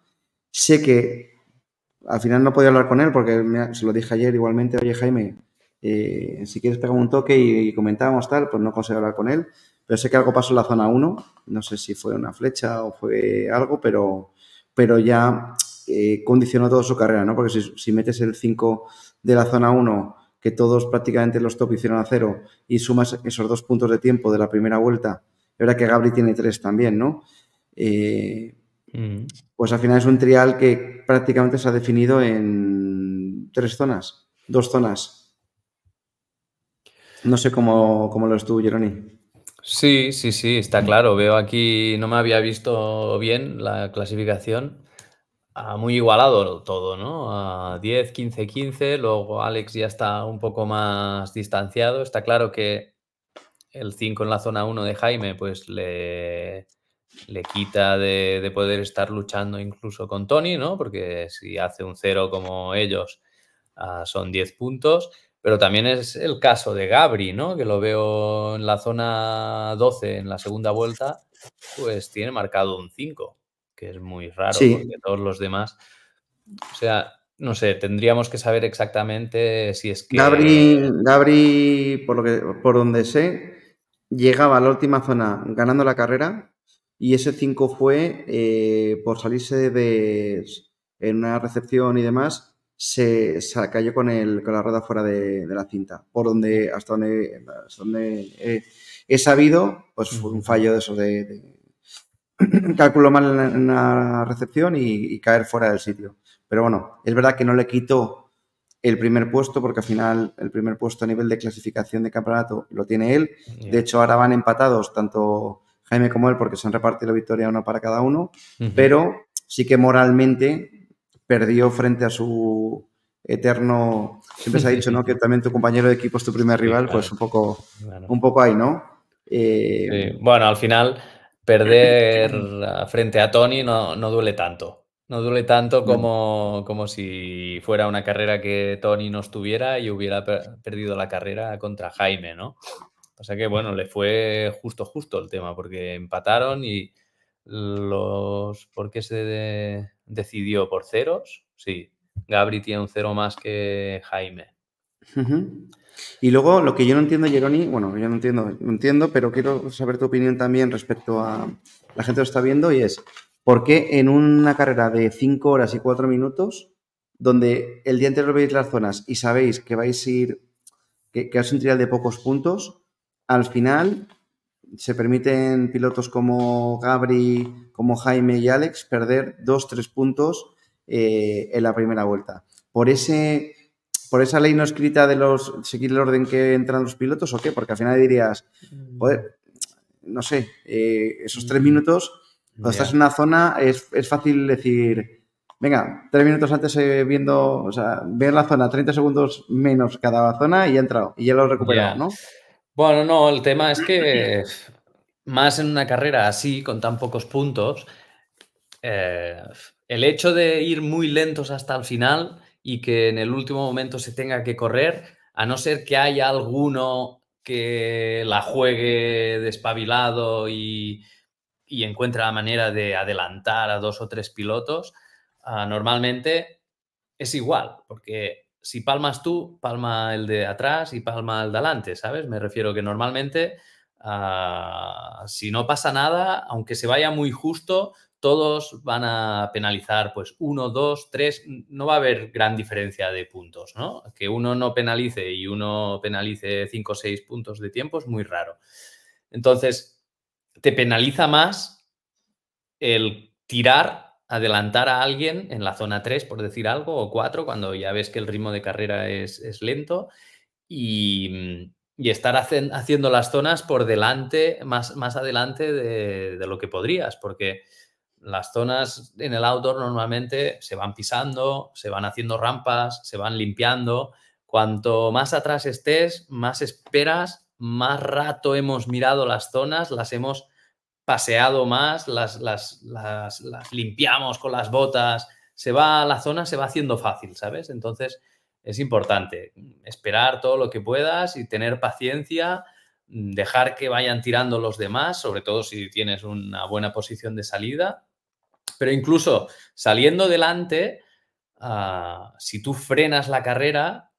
S1: Sé que al final no podía hablar con él porque se lo dije ayer igualmente, oye Jaime, eh, si quieres pegar un toque y, comentábamos tal, pues no conseguí hablar con él, pero sé que algo pasó en la zona 1, no sé si fue una flecha o fue algo, pero, pero ya eh, condicionó toda su carrera, ¿no? Porque si, metes el 5 de la zona 1, que todos prácticamente los top hicieron a cero, y sumas esos dos puntos de tiempo de la primera vuelta, es verdad que Gabri tiene tres también, ¿no? Eh, Mm. Pues al final es un trial que prácticamente se ha definido en tres zonas, dos zonas. No sé cómo, cómo lo estuvo, Jeroni.
S2: Sí, sí, sí, está claro. Veo aquí, no me había visto bien la clasificación. Ha ah, muy igualado todo, ¿no? A 10, 15, 15. Luego Alex ya está un poco más distanciado. Está claro que el 5 en la zona 1 de Jaime, pues le, le quita de, poder estar luchando incluso con Tony, ¿no? Porque si hace un cero como ellos, ah, son 10 puntos. Pero también es el caso de Gabri, ¿no? Que lo veo en la zona 12, en la segunda vuelta, pues tiene marcado un 5, que es muy raro porque todos los demás. O sea, no sé, tendríamos que saber exactamente si es que. Gabri,
S1: Gabri por, lo que, por donde sé, llegaba a la última zona ganando la carrera y ese 5 fue eh, por salirse de en una recepción y demás, se, cayó con, el, con la rueda fuera de, la cinta. Por donde, hasta donde, hasta donde eh, he sabido, pues fue un fallo de esos de, cálculo mal en la recepción y, y, caer fuera del sitio. Pero bueno, es verdad que no le quitó el primer puesto porque al final el primer puesto a nivel de clasificación de campeonato lo tiene él. De hecho, ahora van empatados tanto Jaime como él, porque se han repartido la victoria una para cada uno, pero sí que moralmente perdió frente a su eterno, siempre se ha dicho, ¿no? Que también tu compañero de equipo es tu primer rival, pues un poco, un poco ahí, ¿no? Eh,
S2: bueno, al final perder frente a Tony no, no duele tanto. No duele tanto como, como, si fuera una carrera que Tony no estuviera y hubiera perdido la carrera contra Jaime, ¿no? O sea que, bueno, le fue justo, justo el tema, porque empataron y los. ¿Por qué se decidió? ¿Por ceros? Sí. Gabri tiene un cero más que Jaime.
S1: Y luego lo que yo no entiendo, Jeroni, bueno, yo no entiendo, entiendo, pero quiero saber tu opinión también respecto a la gente lo está viendo y es ¿por qué en una carrera de 5 horas y 4 minutos, donde el día anterior veis las zonas y sabéis que vais a ir, que, que es un trial de pocos puntos, al final se permiten pilotos como Gabri, como Jaime y Alex perder dos, tres puntos eh, en la primera vuelta. Por ese por esa ley no escrita de los seguir el orden que entran los pilotos o qué? Porque al final dirías, mm. no sé, eh, esos tres minutos, cuando estás en una zona, es, fácil decir, venga, tres minutos antes eh, viendo, o sea, ver la zona, 30 segundos menos cada zona y ya entrado, y ya lo he recuperado, ¿no?
S2: Bueno, no, el tema es que más en una carrera así, con tan pocos puntos, eh, el hecho de ir muy lentos hasta el final y que en el último momento se tenga que correr, a no ser que haya alguno que la juegue despabilado y, encuentre la manera de adelantar a dos o tres pilotos, ah, normalmente es igual, porque si palmas tú, palma el de atrás y palma el de adelante, ¿sabes? Me refiero que normalmente, ah, si no pasa nada, aunque se vaya muy justo, todos van a penalizar, pues uno, dos, tres, no va a haber gran diferencia de puntos, ¿no? Que uno no penalice y uno penalice cinco o seis puntos de tiempo es muy raro. Entonces, te penaliza más el tirar adelantar a alguien en la zona 3, por decir algo, o 4, cuando ya ves que el ritmo de carrera es, lento, y, estar haciendo las zonas por delante, más, más adelante de, de, lo que podrías, porque las zonas en el outdoor normalmente se van pisando, se van haciendo rampas, se van limpiando. Cuanto más atrás estés, más esperas, más rato hemos mirado las zonas, las hemos paseado más, las, las, limpiamos con las botas, se va a la zona, se va haciendo fácil, ¿sabes? Entonces es importante esperar todo lo que puedas y tener paciencia, dejar que vayan tirando los demás, sobre todo si tienes una buena posición de salida, pero incluso saliendo delante, ah, si tú frenas la carrera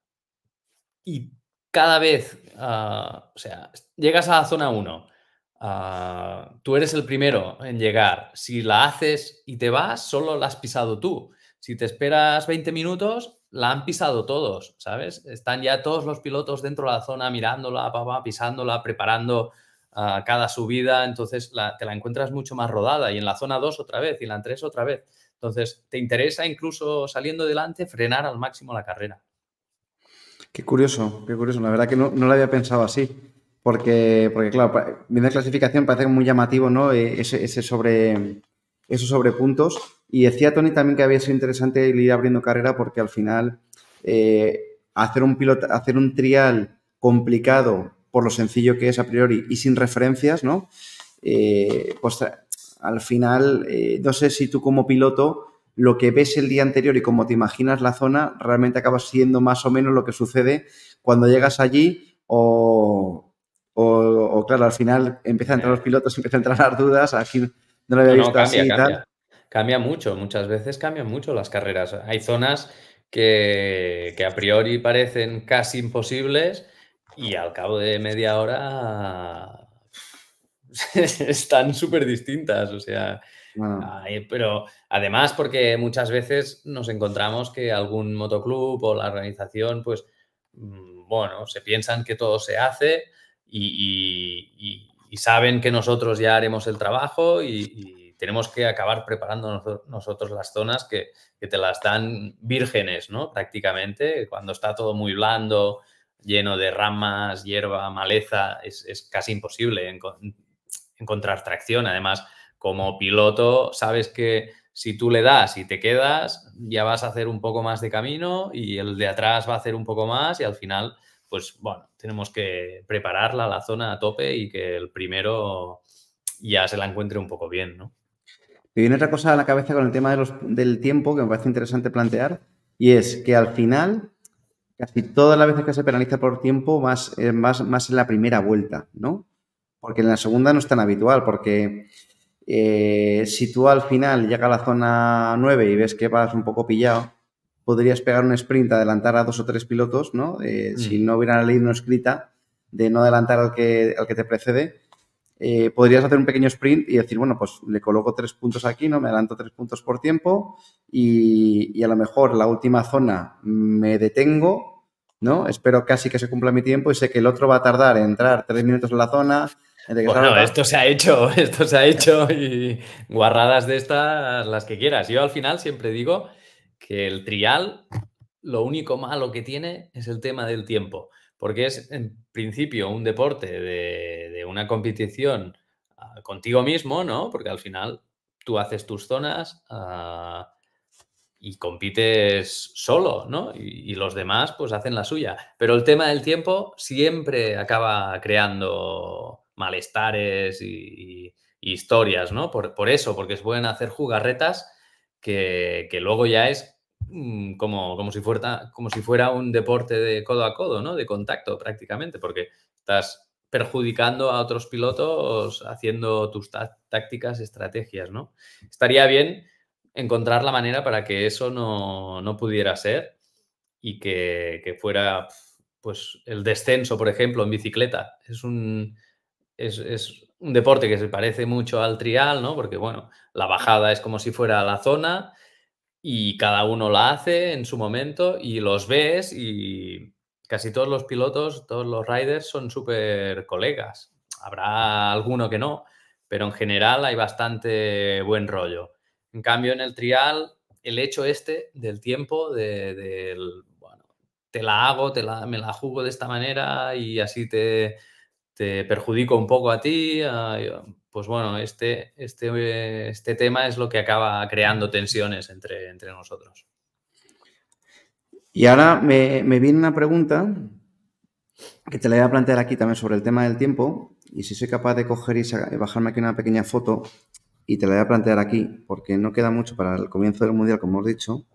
S2: y cada vez, ah, o sea, llegas a la zona 1, Ah, tú eres el primero en llegar. Si la haces y te vas, solo la has pisado tú. Si te esperas 20 minutos, la han pisado todos, ¿sabes? Están ya todos los pilotos dentro de la zona mirándola, pisándola, preparando ah, cada subida. Entonces te la encuentras mucho más rodada y en la zona 2 otra vez y en la 3 otra vez. Entonces te interesa incluso saliendo delante frenar al máximo la carrera.
S1: Qué curioso, qué curioso. La verdad que no, no lo había pensado así. Porque, porque claro, viendo la clasificación parece muy llamativo, ¿no? E, ese, sobre, esos sobre puntos. Y decía Tony también que había sido interesante ir abriendo carrera porque al final eh, hacer, un hacer un trial complicado por lo sencillo que es a priori y sin referencias, ¿no? Eh, pues al final, eh, no sé si tú como piloto lo que ves el día anterior y como te imaginas la zona, realmente acabas siendo más o menos lo que sucede cuando llegas allí o, o, claro, al final empiezan a entrar los eh. pilotos, empiezan a
S2: entrar las dudas, aquí no lo había visto así cambia. mucho, muchas veces cambian mucho las carreras. Hay zonas que, a priori parecen casi imposibles y al cabo de media hora están súper distintas, o sea, pero además porque muchas veces nos encontramos que algún motoclub o la organización, pues, mm, bueno, se piensan que todo se hace y, saben que nosotros ya haremos el trabajo y, tenemos que acabar preparando nosotros, las zonas que, te las dan vírgenes, ¿no? Prácticamente, cuando está todo muy blando, lleno de ramas, hierba, maleza, es, casi imposible encontrar tracción. Además, como piloto, sabes que si tú le das y te quedas, ya vas a hacer un poco más de camino y el de atrás va a hacer un poco más y al final pues bueno, tenemos que prepararla la zona a tope y que el primero ya se la encuentre un poco bien, ¿no?
S1: Me viene otra cosa a la cabeza con el tema del tiempo que me parece interesante plantear y es que al final casi todas las veces que se penaliza por tiempo más, eh, más, más en la primera vuelta, ¿no? Porque en la segunda no es tan habitual porque eh, si tú al final llegas a la zona 9 y ves que vas un poco pillado, podrías pegar un sprint, adelantar a dos o tres pilotos, ¿no? Eh, mm. Si no hubiera la ley no escrita de no adelantar al que, al que te precede, eh, podrías hacer un pequeño sprint y decir, bueno, pues le coloco tres puntos aquí, ¿no? Me adelanto tres puntos por tiempo y, y a lo mejor la última zona me detengo, ¿no? Espero casi que se cumpla mi tiempo y sé que el otro va a tardar en entrar tres minutos en la zona, bueno, esto
S2: se ha hecho,
S1: esto se ha hecho
S2: y guarradas de estas las que quieras. Yo al final siempre digo que el trial lo único malo que tiene es el tema del tiempo, porque es en principio un deporte de, una competición ah, contigo mismo, ¿no? Porque al final tú haces tus zonas ah, y compites solo, ¿no? Y, los demás pues hacen la suya. Pero el tema del tiempo siempre acaba creando malestares y, historias, ¿no? Por, eso, porque se pueden hacer jugarretas que luego ya es Mm, como, como, si fuera, como si fuera un deporte de codo a codo, ¿no? De contacto prácticamente, porque estás perjudicando a otros pilotos haciendo tus tácticas, estrategias, ¿no? Estaría bien encontrar la manera para que eso no, pudiera ser y que, fuera, pues, el descenso, por ejemplo, en bicicleta. Es un, es, un deporte que se parece mucho al trial, Porque, bueno, la bajada es como si fuera la zona, y cada uno la hace en su momento y los ves y casi todos los pilotos, todos los riders son súper colegas. Habrá alguno que no, pero en general hay bastante buen rollo. En cambio, en el trial, el hecho este del tiempo, del, de, bueno, te la hago, te la, me la jugo de esta manera y así te, perjudico un poco a ti, pues bueno, este, este, este, tema es lo que acaba creando tensiones entre, nosotros.
S1: Y ahora me, viene una pregunta que te la voy a plantear aquí también sobre el tema del tiempo. Y si soy capaz de coger y bajarme aquí una pequeña foto y te la voy a plantear aquí, porque no queda mucho para el comienzo del Mundial, como hemos dicho.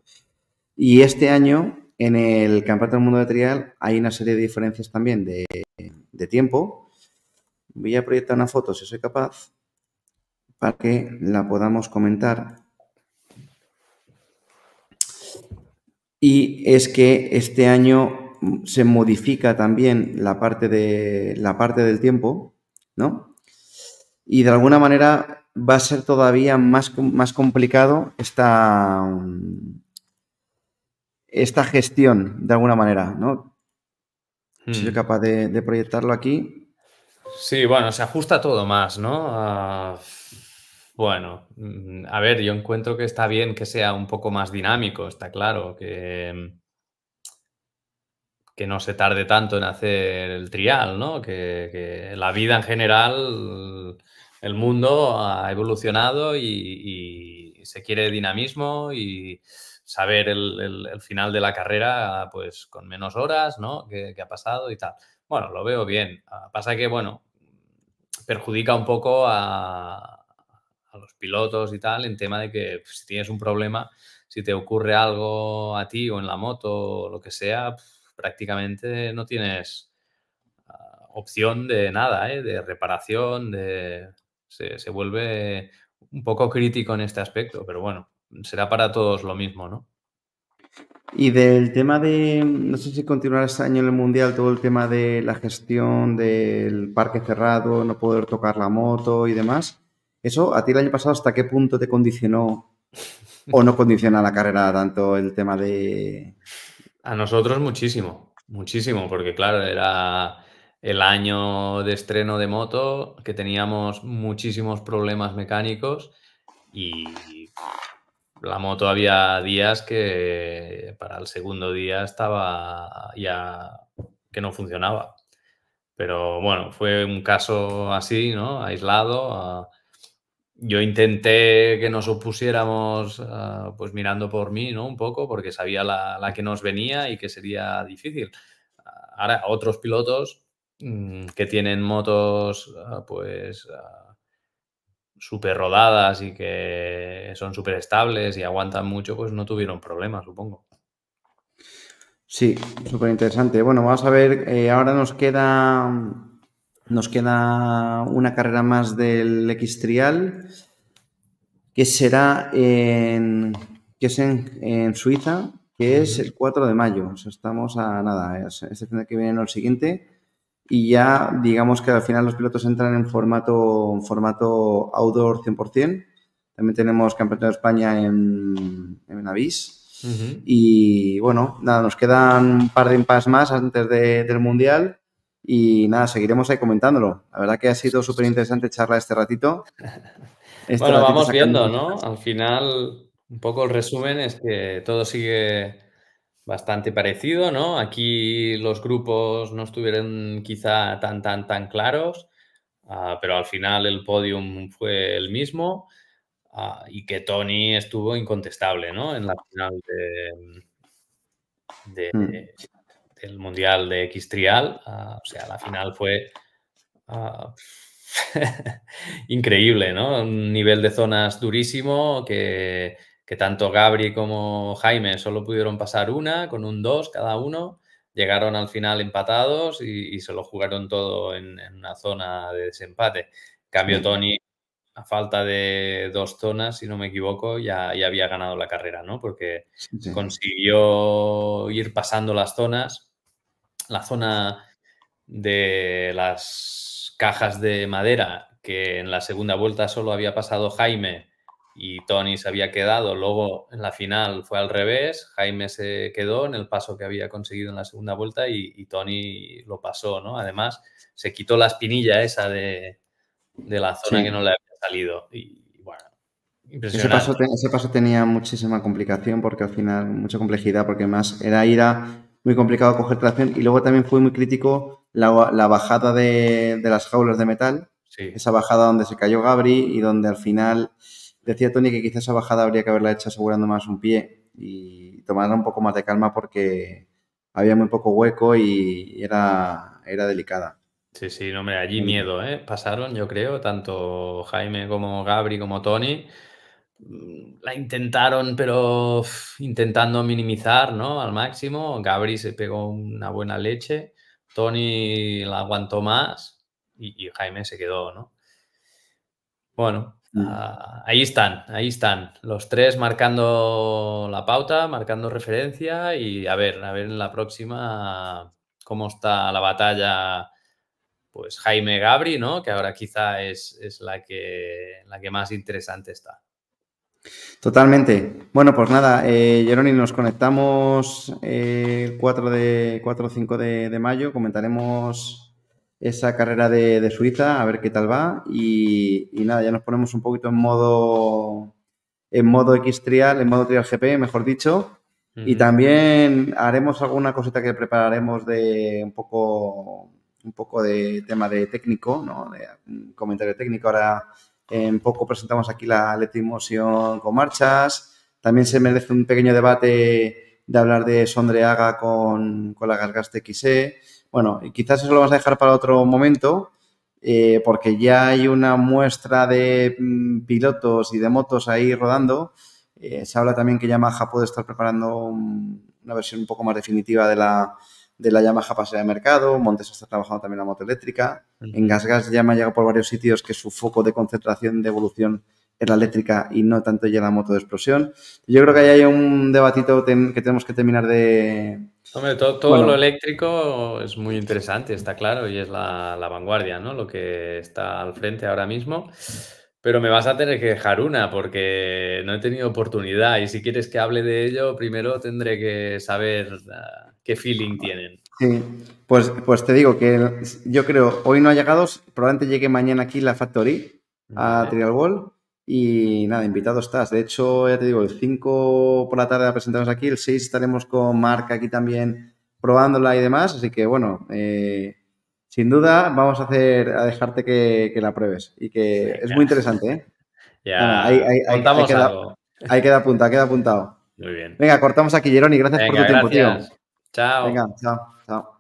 S1: Y este año, en el Campeonato del Mundo de Trial, hay una serie de diferencias también de, de tiempo Voy a proyectar una foto, si soy capaz, para que la podamos comentar. Y es que este año mm, se modifica también la parte, de, la parte del tiempo, ¿no? Y de alguna manera va a ser todavía más, más complicado esta, mm, esta gestión, de alguna manera, ¿no? Si soy hmm. capaz de proyectarlo aquí.
S2: Sí, bueno, se ajusta todo más, ¿no? bueno, mm, a ver, yo encuentro que está bien que sea un poco más dinámico, está claro, que, mm, que no se tarde tanto en hacer el trial, ¿no? Que, la vida en general, el mundo ha evolucionado y, se quiere dinamismo y saber el, final de la carrera, pues con menos horas, ¿no? que ha pasado y tal. Bueno, lo veo bien. Ah, pasa que, bueno, perjudica un poco a, los pilotos y tal en tema de que pues, si tienes un problema, si te ocurre algo a ti o en la moto o lo que sea, prácticamente no tienes ah, opción de nada, ¿eh? de reparación, de... Se, se vuelve un poco crítico en este aspecto, pero bueno, será para todos lo mismo, ¿no?
S1: Y del tema de, no sé si continuar este año en el Mundial todo el tema de la gestión del parque cerrado, no poder tocar la moto y demás, ¿eso a ti el año pasado hasta qué punto te condicionó o no condiciona la carrera tanto el tema de...
S2: A nosotros muchísimo, muchísimo, porque claro, era el año de estreno de moto, que teníamos muchísimos problemas mecánicos y la moto había días que para el segundo día estaba ya que no funcionaba. Pero bueno, fue un caso así, ¿no? Aislado. Ah, yo intenté que nos opusiéramos, ah, pues mirando por mí, ¿no? Un poco, porque sabía la, la que nos venía y que sería difícil. Ahora, otros pilotos mm, que tienen motos, ah, pues súper rodadas y que son súper estables y aguantan mucho, pues no tuvieron problemas, supongo.
S1: Sí, súper interesante. Bueno, vamos a ver, eh, ahora nos queda, nos queda una carrera más del X-Trial, que será en, que es en, Suiza, que es el 4 de mayo. estamos a nada, es, este que viene el siguiente y ya digamos que al final los pilotos entran en formato, formato outdoor 100%. También tenemos Campeonato de España en, en Avis. Y bueno, nada, nos quedan un par de impas más antes del Mundial. Y nada, seguiremos ahí comentándolo. La verdad que ha sido súper interesante charla este ratito. Este bueno, vamos viendo, ¿no?
S2: Al final, un poco el resumen es que todo sigue bastante parecido, ¿no? Aquí los grupos no estuvieron quizá tan, tan, tan claros, ah, pero al final el podium fue el mismo ah, y que Tony estuvo incontestable, ¿no? En la final mm. del Mundial de X Trial, ah, o sea, la final fue... increíble, ¿no? Un nivel de zonas durísimo que que tanto Gabri como Jaime solo pudieron pasar una, con un 2 cada uno, llegaron al final empatados y, se lo jugaron todo en, una zona de desempate. cambio, Tony, a falta de dos zonas, si no me equivoco, ya, había ganado la carrera, ¿no? Porque consiguió ir pasando las zonas, la zona de las cajas de madera, que en la segunda vuelta solo había pasado Jaime y Tony se había quedado. Luego en la final fue al revés, Jaime se quedó en el paso que había conseguido en la segunda vuelta y, Tony lo pasó, ¿no? Además, se quitó la espinilla esa de, la zona que no le había salido. Y, bueno, impresionante.
S1: Ese paso, tenía muchísima complicación porque al final, mucha complejidad, porque más era ir muy complicado coger tracción y luego también fue muy crítico la, bajada de, las jaulas de metal, esa bajada donde se cayó Gabri y donde al final Decía Tony que quizás esa bajada habría que haberla hecho asegurando más un pie y tomarla un poco más de calma porque había muy poco hueco y era,
S2: era delicada. Sí, sí, no, hombre, allí miedo, ¿eh? Pasaron, yo creo, tanto Jaime como Gabri como Tony. Mm, la intentaron, pero intentando minimizar, ¿no? Al máximo. Gabri se pegó una buena leche. Tony la aguantó más y Jaime se quedó, ¿no? Bueno, Ah, ahí están, ahí están. Los tres marcando la pauta, marcando referencia y a ver, a ver en la próxima cómo está la batalla. Pues Jaime Gabri, ¿no? Que ahora quizá es, la, que, la que más interesante está.
S1: Totalmente. Bueno, pues nada, eh, Jerónimo, nos conectamos el eh, 4 o 5 de mayo. Comentaremos esa carrera de, Suiza, a ver qué tal va. Y, nada, ya nos ponemos un poquito en modo en modo X trial, en modo trial GP, mejor dicho. Y también haremos alguna cosita que prepararemos de un poco un poco de tema de técnico, ¿no? De comentario técnico. Ahora en poco presentamos aquí la Motion con marchas. También se merece un pequeño debate de hablar de Sondreaga con, con la Gargaste bueno, quizás eso lo vas a dejar para otro momento, eh, porque ya hay una muestra de mm, pilotos y de motos ahí rodando. Eh, se habla también que Yamaha puede estar preparando una versión un poco más definitiva de la, de la Yamaha pase de mercado. Montes está trabajando también la moto eléctrica. En GasGas ya me ha llegado por varios sitios que su foco de concentración de evolución es la eléctrica y no tanto ya la moto de explosión. Yo creo que ahí hay un debatito que tenemos que terminar de,
S2: Hombre, todo, todo lo eléctrico es muy interesante, está claro, y es la, vanguardia, ¿no? Lo que está al frente ahora mismo. Pero me vas a tener que dejar una porque no he tenido oportunidad y si quieres que hable de ello, primero tendré que saber ah, qué feeling tienen.
S1: Sí, pues, pues te digo que yo creo, hoy no ha llegado, probablemente llegue mañana aquí la Factory a Trial Wall y nada, invitado estás. De hecho, ya te digo, el 5 por la tarde la presentamos aquí, el 6 estaremos con Marca aquí también probándola y demás. Así que bueno, eh, sin duda vamos a hacer a dejarte que, la pruebes. Y que es muy interesante, ¿eh? Ya, ahí, queda, apunta ahí queda apuntado, Muy bien. Venga, cortamos aquí, Jeroni Gracias por tu tiempo, tío. Chao. Venga, chao, chao.